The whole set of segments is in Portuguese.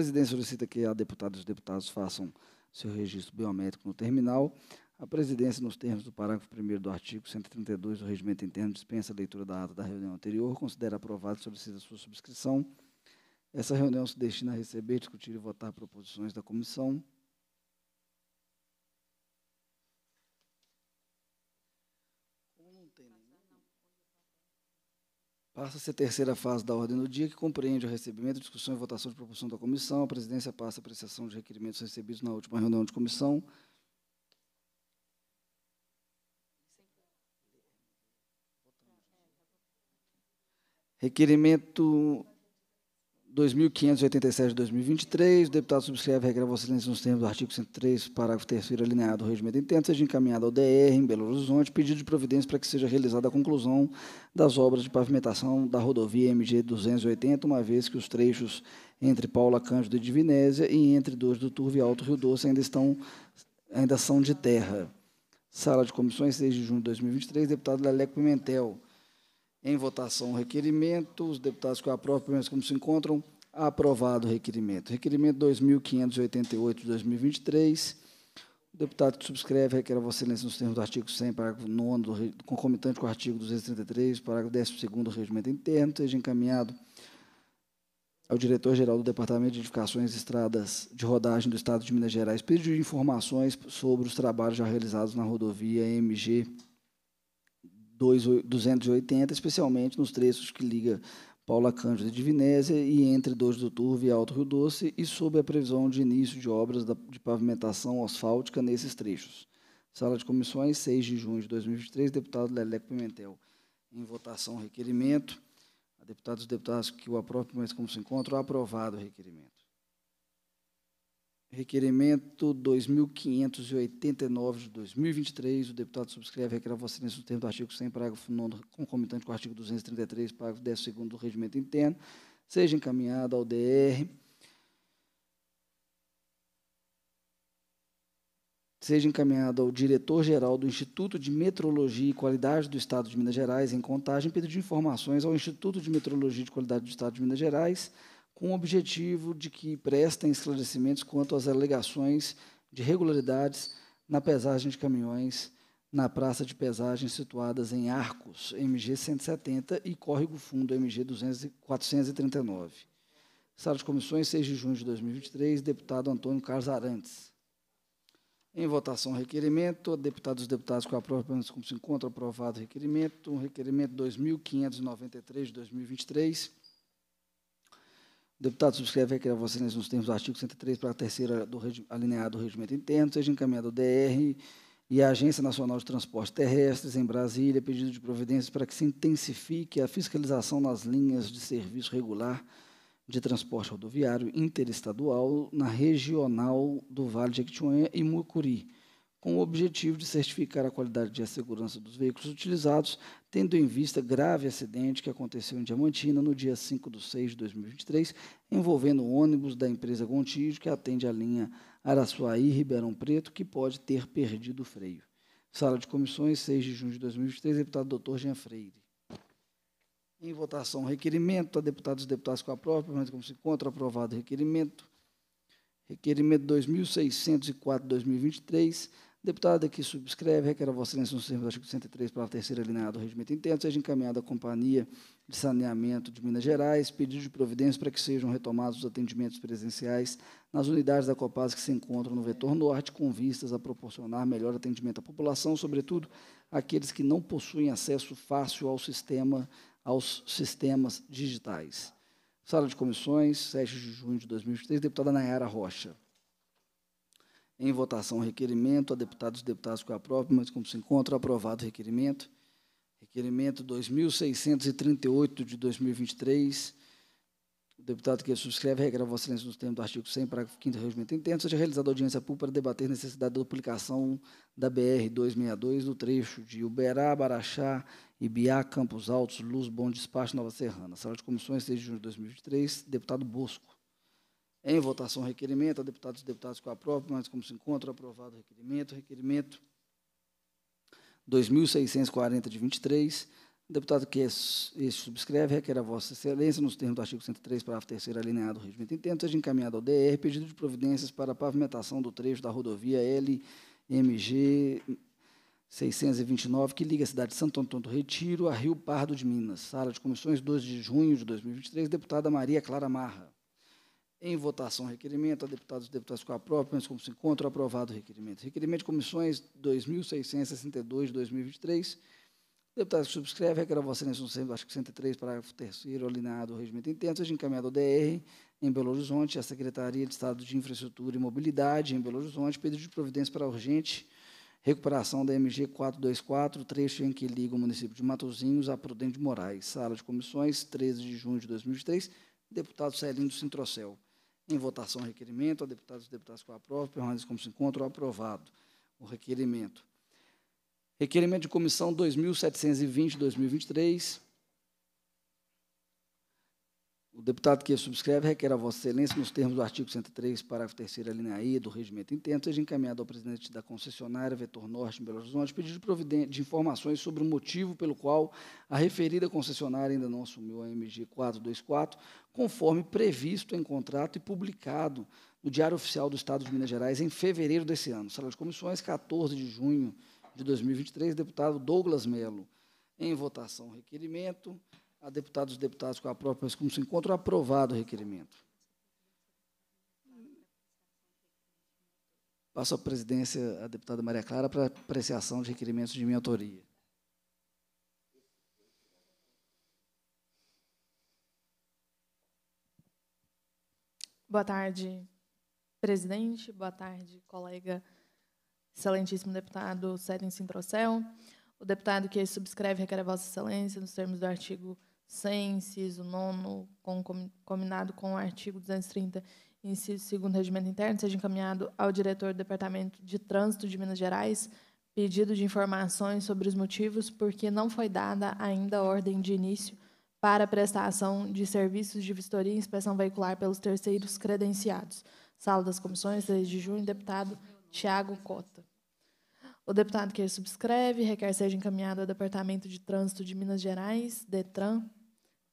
presidência solicita que a deputada e os deputados façam seu registro biométrico no terminal. A presidência, nos termos do parágrafo 1 do artigo 132 do Regimento Interno, dispensa a leitura da ata da reunião anterior, considera aprovado e solicita sua subscrição. Essa reunião se destina a receber, discutir e votar proposições da comissão, Passa-se a terceira fase da ordem do dia, que compreende o recebimento, discussão e votação de proporção da comissão. A presidência passa a apreciação de requerimentos recebidos na última reunião de comissão. Requerimento 2.587 de 2023, o deputado subscreve regrava silêncio nos termos do artigo 103, parágrafo 3 alinhado do regimento interno, seja encaminhado ao DR em Belo Horizonte, pedido de providência para que seja realizada a conclusão das obras de pavimentação da rodovia MG 280, uma vez que os trechos entre Paula Cândido e Divinésia e entre dois do Turvo e Alto Rio Doce ainda, estão, ainda são de terra. Sala de Comissões, 6 de junho de 2023, deputado Leleco Pimentel. Em votação o requerimento. Os deputados que aprovam, pelo como se encontram, aprovado o requerimento. Requerimento 2588 de 2023. O deputado que subscreve requer a Vossa Excelência, nos termos do artigo 100, parágrafo 9, do, concomitante com o artigo 233, parágrafo 12 do Regimento Interno, seja encaminhado ao diretor-geral do Departamento de Edificações e Estradas de Rodagem do Estado de Minas Gerais, pedido de informações sobre os trabalhos já realizados na rodovia MG 280, especialmente nos trechos que liga Paula Cândido de Vinésia e entre Dois do Turvo e Alto Rio Doce, e sob a previsão de início de obras de pavimentação asfáltica nesses trechos. Sala de comissões, 6 de junho de 2023, deputado Leleco Pimentel. Em votação, requerimento. A deputados e Deputados que o aprovem, mas como se encontra, aprovado o requerimento. Requerimento 2589 de 2023. O deputado subscreve requer a vossa excelência no termo do artigo 100, parágrafo 9, concomitante com o artigo 233, parágrafo 10 segundo do regimento interno, seja encaminhado ao DR, seja encaminhado ao diretor-geral do Instituto de Metrologia e Qualidade do Estado de Minas Gerais, em contagem, pedido de informações ao Instituto de Metrologia e Qualidade do Estado de Minas Gerais, com o objetivo de que prestem esclarecimentos quanto às alegações de irregularidades na pesagem de caminhões na praça de pesagem situadas em Arcos, MG 170, e Córrego Fundo, MG 439. Sala de comissões, 6 de junho de 2023, deputado Antônio Carlos Arantes. Em votação, requerimento. Deputados e deputados que aprovam, como se encontra, aprovado o requerimento. Requerimento 2593 de 2023 Deputado, subscreve a que vocês nos termos do artigo 103 para a terceira do alineado do regimento interno, seja encaminhado ao DR e à Agência Nacional de Transportes Terrestres em Brasília, pedido de providências para que se intensifique a fiscalização nas linhas de serviço regular de transporte rodoviário interestadual na regional do Vale de Equitinhonha e Mucuri com o objetivo de certificar a qualidade e a segurança dos veículos utilizados, tendo em vista grave acidente que aconteceu em Diamantina no dia 5 de 6 de 2023, envolvendo ônibus da empresa Gontijo, que atende a linha Araçuaí-Ribeirão Preto, que pode ter perdido o freio. Sala de Comissões, 6 de junho de 2023, deputado doutor Jean Freire. Em votação, requerimento. A deputados e deputados com a própria, permanece como se encontra. Aprovado o requerimento. Requerimento 2604-2023 Deputada que subscreve, requer a Vossa Excelência, no termos do artigo 103, parágrafo terceira alineado do regimento interno, seja encaminhada à Companhia de Saneamento de Minas Gerais, pedido de providência para que sejam retomados os atendimentos presenciais nas unidades da Copasa que se encontram no vetor norte, com vistas a proporcionar melhor atendimento à população, sobretudo aqueles que não possuem acesso fácil ao sistema, aos sistemas digitais. Sala de Comissões, 7 de junho de 2023, deputada Nayara Rocha. Em votação, requerimento. A deputados e deputados que aprovam, mas como se encontra, aprovado o requerimento. Requerimento 2638 de 2023. O deputado que subscreve regra o Excelência nos termos do artigo 100, parágrafo 5 do Regimento Interno, seja realizada audiência pública para debater a necessidade da duplicação da BR-262 no trecho de Uberá, Baraxá, Ibiá, Campos Altos, Luz, Bom Despacho, Nova Serrana. Sala de Comissões, 6 de junho de 2023, deputado Bosco. Em votação, requerimento. A deputados e deputados a aprovam, mas como se encontra, aprovado o requerimento. Requerimento 2640 de 23. deputado que este subscreve requer a Vossa Excelência, nos termos do artigo 103, parágrafo 3 alineado do regimento interno, seja encaminhado ao DR pedido de providências para a pavimentação do trecho da rodovia LMG 629, que liga a cidade de Santo Antônio do Retiro a Rio Pardo de Minas. Sala de comissões, 12 de junho de 2023, deputada Maria Clara Marra. Em votação, requerimento. A deputados e deputados com a própria, mas como se encontra, aprovado o requerimento. Requerimento de comissões 2662 de 2023. Deputado que subscreve, requer a vossa excelência, artigo 103, parágrafo 3 alinhado ao regimento interno, seja encaminhado ao DR, em Belo Horizonte, à Secretaria de Estado de Infraestrutura e Mobilidade, em Belo Horizonte, pedido de providência para urgente recuperação da MG 424, trecho em que liga o município de Matozinhos a Prudente de Moraes. Sala de comissões, 13 de junho de 2003, deputado Celinho do Sintrocel. Em votação, requerimento. A deputados e deputados a aprovam, permanece como se encontra. Aprovado o requerimento. Requerimento de comissão 2720-2023 o deputado que subscreve requer a Vossa Excelência, nos termos do artigo 103, parágrafo 3, linha I do regimento interno, seja encaminhado ao presidente da concessionária Vetor Norte, em Belo Horizonte, pedido de, informações sobre o motivo pelo qual a referida concessionária ainda não assumiu a MG 424, conforme previsto em contrato e publicado no Diário Oficial do Estado de Minas Gerais em fevereiro desse ano. Sala de comissões, 14 de junho de 2023, deputado Douglas Melo. Em votação, requerimento a deputados e deputados com a própria mas como se encontra aprovado o requerimento. Passo a presidência à deputada Maria Clara para apreciação de requerimentos de minha autoria. Boa tarde, presidente. Boa tarde, colega, excelentíssimo deputado Sérgio Sintrocel. O deputado que subscreve requer a Vossa Excelência, nos termos do artigo 100, inciso 9, com, combinado com o artigo 230, inciso 2 do Regimento Interno, seja encaminhado ao diretor do Departamento de Trânsito de Minas Gerais pedido de informações sobre os motivos porque não foi dada ainda ordem de início para prestação de serviços de vistoria e inspeção veicular pelos terceiros credenciados. Sala das Comissões, 3 de junho, deputado Tiago Cota. O deputado que subscreve requer seja encaminhado ao Departamento de Trânsito de Minas Gerais, DETRAN,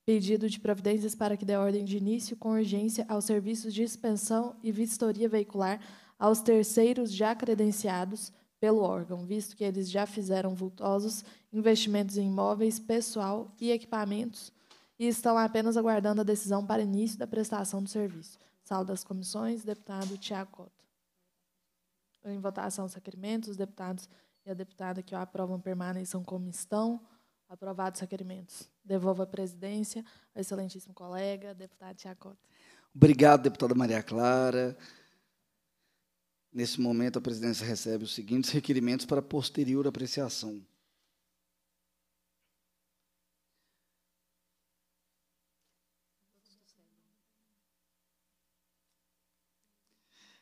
pedido de providências para que dê ordem de início com urgência aos serviços de inspeção e vistoria veicular aos terceiros já credenciados pelo órgão, visto que eles já fizeram vultosos investimentos em imóveis, pessoal e equipamentos e estão apenas aguardando a decisão para início da prestação do serviço. Saúde das comissões, deputado Tiago Cota. Em votação, os requerimentos os deputados e a deputada que o aprovam permaneçam como estão. Aprovados os requerimentos. Devolvo a presidência ao excelentíssimo colega, deputado Tiacota. Obrigado, deputada Maria Clara. Nesse momento, a presidência recebe os seguintes requerimentos para posterior apreciação.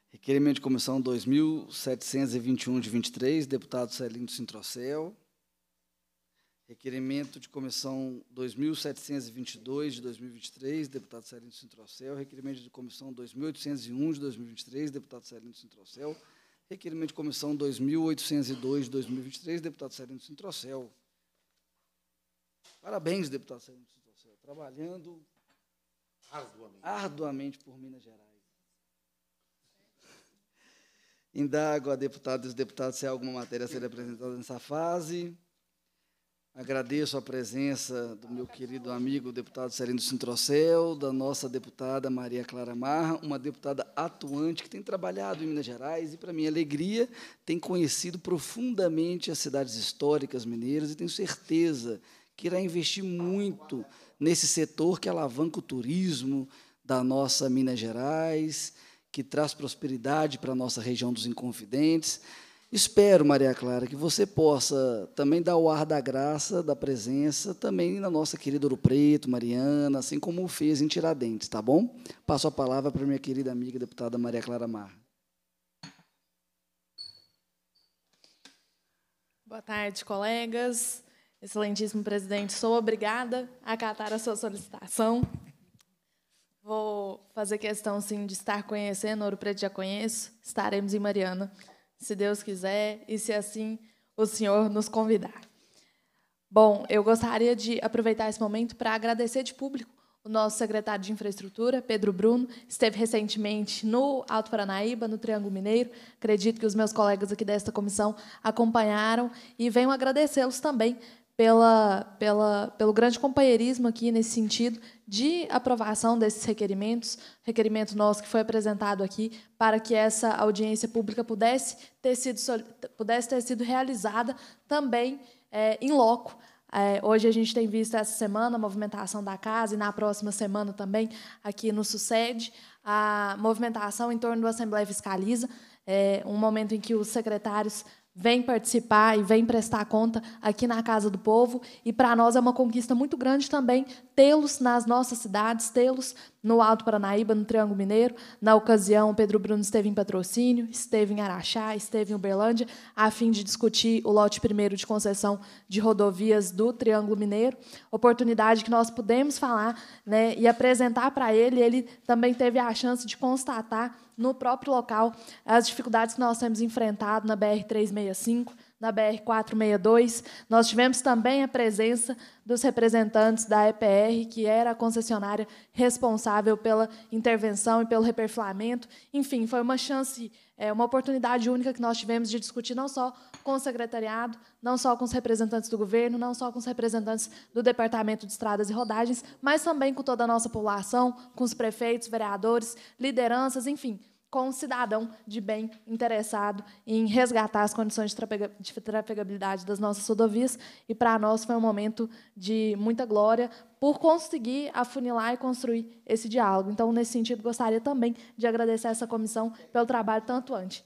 Requerimento de comissão 2721 de 23, deputado Celinho Sintrocel. Requerimento de comissão 2722 de 2023, deputado Celino Sintrocel. Requerimento de comissão 2801 de 2023, deputado Celino Sintrocel. Requerimento de comissão 2802 de 2023, deputado Celino Sintrocel. Parabéns, deputado Celino Sintrocel, trabalhando arduamente, arduamente por Minas Gerais. Indago a deputados e deputados se há alguma matéria a ser apresentada nessa fase. Agradeço a presença do meu querido amigo deputado Serino Sintrocel, da nossa deputada Maria Clara Marra, uma deputada atuante que tem trabalhado em Minas Gerais e, para minha alegria, tem conhecido profundamente as cidades históricas mineiras e tenho certeza que irá investir muito nesse setor que alavanca o turismo da nossa Minas Gerais, que traz prosperidade para a nossa região dos Inconfidentes. Espero, Maria Clara, que você possa também dar o ar da graça, da presença, também na nossa querida Ouro Preto, Mariana, assim como fez em Tiradentes, tá bom? Passo a palavra para minha querida amiga deputada Maria Clara Mar. Boa tarde, colegas. Excelentíssimo presidente, sou obrigada a acatar a sua solicitação. Vou fazer questão, sim, de estar conhecendo, Ouro Preto já conheço, estaremos em Mariana se Deus quiser e se assim o Senhor nos convidar. Bom, eu gostaria de aproveitar esse momento para agradecer de público o nosso secretário de Infraestrutura, Pedro Bruno, esteve recentemente no Alto Paranaíba, no Triângulo Mineiro. Acredito que os meus colegas aqui desta comissão acompanharam e venho agradecê-los também pela, pela, pelo grande companheirismo aqui nesse sentido de aprovação desses requerimentos, requerimento nosso que foi apresentado aqui, para que essa audiência pública pudesse ter sido, pudesse ter sido realizada também é, em é, loco. É, hoje a gente tem visto essa semana a movimentação da casa e na próxima semana também aqui no Sucede a movimentação em torno da Assembleia Fiscaliza, é, um momento em que os secretários vem participar e vem prestar conta aqui na Casa do Povo. E para nós é uma conquista muito grande também tê-los nas nossas cidades, tê-los no Alto Paranaíba, no Triângulo Mineiro. Na ocasião, Pedro Bruno esteve em patrocínio, esteve em Araxá, esteve em Uberlândia, a fim de discutir o lote primeiro de concessão de rodovias do Triângulo Mineiro. Oportunidade que nós pudemos falar né, e apresentar para ele. Ele também teve a chance de constatar no próprio local as dificuldades que nós temos enfrentado na BR-366 465, BR 462. Nós tivemos também a presença dos representantes da EPR, que era a concessionária responsável pela intervenção e pelo reperflamento. Enfim, foi uma chance, é, uma oportunidade única que nós tivemos de discutir não só com o secretariado, não só com os representantes do governo, não só com os representantes do Departamento de Estradas e Rodagens, mas também com toda a nossa população, com os prefeitos, vereadores, lideranças, enfim com um cidadão de bem interessado em resgatar as condições de, de trafegabilidade das nossas rodovias. E para nós foi um momento de muita glória por conseguir afunilar e construir esse diálogo. Então, nesse sentido, gostaria também de agradecer a essa comissão pelo trabalho tanto antes.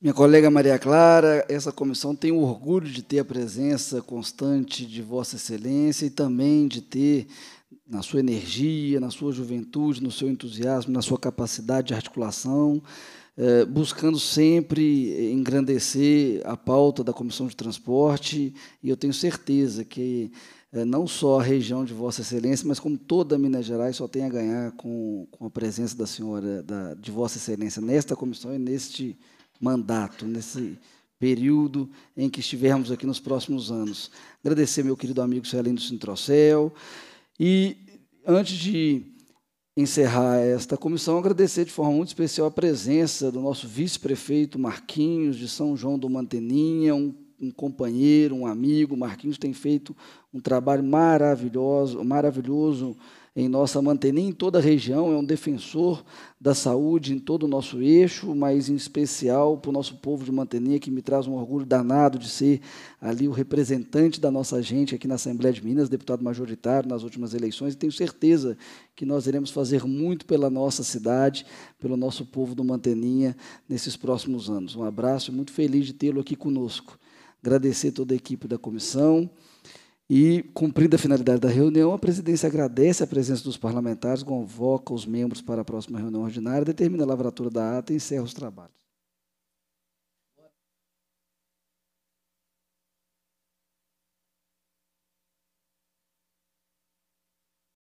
Minha colega Maria Clara, essa comissão tem o orgulho de ter a presença constante de Vossa Excelência e também de ter na sua energia, na sua juventude, no seu entusiasmo, na sua capacidade de articulação, eh, buscando sempre engrandecer a pauta da Comissão de Transporte, e eu tenho certeza que eh, não só a região de Vossa Excelência, mas como toda Minas Gerais só tem a ganhar com, a presença da senhora, de Vossa Excelência, nesta comissão e neste mandato, nesse período em que estivermos aqui nos próximos anos. Agradecer meu querido amigo Celino Sintrocel, e antes de encerrar esta comissão, agradecer de forma muito especial a presença do nosso vice-prefeito Marquinhos de São João do Manteninha, um um companheiro, um amigo. Marquinhos tem feito um trabalho maravilhoso, maravilhoso em nossa Mantenim, em toda a região, é um defensor da saúde em todo o nosso eixo, mas em especial para o nosso povo de Manteninha que me traz um orgulho danado de ser ali o representante da nossa gente aqui na Assembleia de Minas, deputado majoritário nas últimas eleições, e tenho certeza que nós iremos fazer muito pela nossa cidade, pelo nosso povo do Manteninha nesses próximos anos. Um abraço e muito feliz de tê-lo aqui conosco agradecer toda a equipe da comissão. E, cumprida a finalidade da reunião, a presidência agradece a presença dos parlamentares, convoca os membros para a próxima reunião ordinária, determina a lavratura da ata e encerra os trabalhos.